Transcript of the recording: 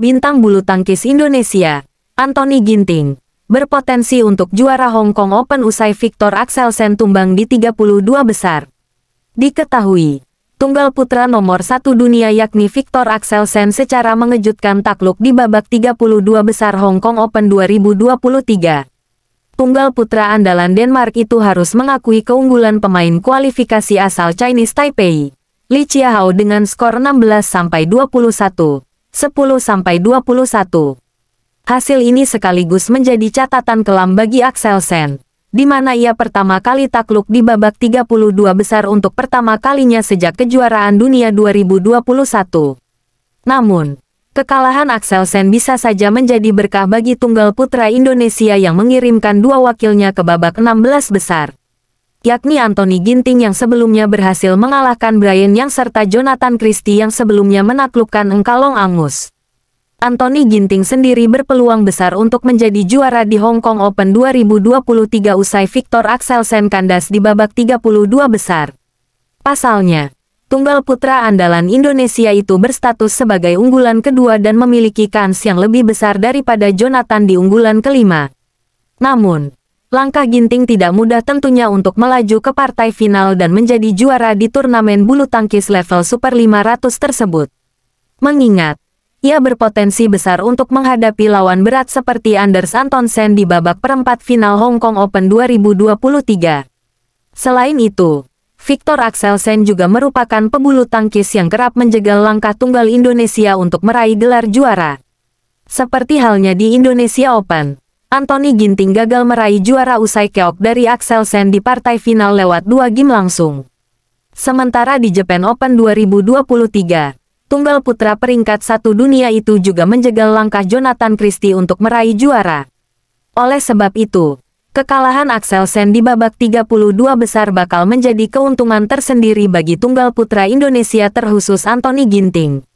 bintang bulu tangkis Indonesia, Anthony Ginting, berpotensi untuk juara Hong Kong Open usai Victor Axelsen tumbang di 32 besar. Diketahui, tunggal putra nomor satu dunia yakni Victor Axelsen secara mengejutkan takluk di babak 32 besar Hong Kong Open 2023 tunggal putra andalan Denmark itu harus mengakui keunggulan pemain kualifikasi asal Chinese Taipei, Li Chiahao dengan skor 16-21. 10-21. Hasil ini sekaligus menjadi catatan kelam bagi Axelsen, di mana ia pertama kali takluk di babak 32 besar untuk pertama kalinya sejak kejuaraan dunia 2021. Namun, kekalahan Axelsen bisa saja menjadi berkah bagi tunggal putra Indonesia yang mengirimkan dua wakilnya ke babak 16 besar yakni Anthony Ginting yang sebelumnya berhasil mengalahkan Brian yang serta Jonathan Christie yang sebelumnya menaklukkan Engkalong Angus. Anthony Ginting sendiri berpeluang besar untuk menjadi juara di Hong Kong Open 2023 usai Victor Axelsen kandas di babak 32 besar. Pasalnya, tunggal putra andalan Indonesia itu berstatus sebagai unggulan kedua dan memiliki kans yang lebih besar daripada Jonathan di unggulan kelima. Namun, langkah Ginting tidak mudah tentunya untuk melaju ke partai final dan menjadi juara di turnamen bulu tangkis level Super 500 tersebut. Mengingat, ia berpotensi besar untuk menghadapi lawan berat seperti Anders Antonsen di babak perempat final Hong Kong Open 2023. Selain itu, Victor Axelsen juga merupakan pebulu tangkis yang kerap menjegal langkah tunggal Indonesia untuk meraih gelar juara. Seperti halnya di Indonesia Open, Anthony Ginting gagal meraih juara usai keok dari Axelsen di partai final lewat dua game langsung. Sementara di Japan Open 2023, tunggal putra peringkat satu dunia itu juga menjegal langkah Jonathan Christie untuk meraih juara. Oleh sebab itu, kekalahan Axelsen di babak 32 besar bakal menjadi keuntungan tersendiri bagi tunggal putra Indonesia terkhusus Anthony Ginting.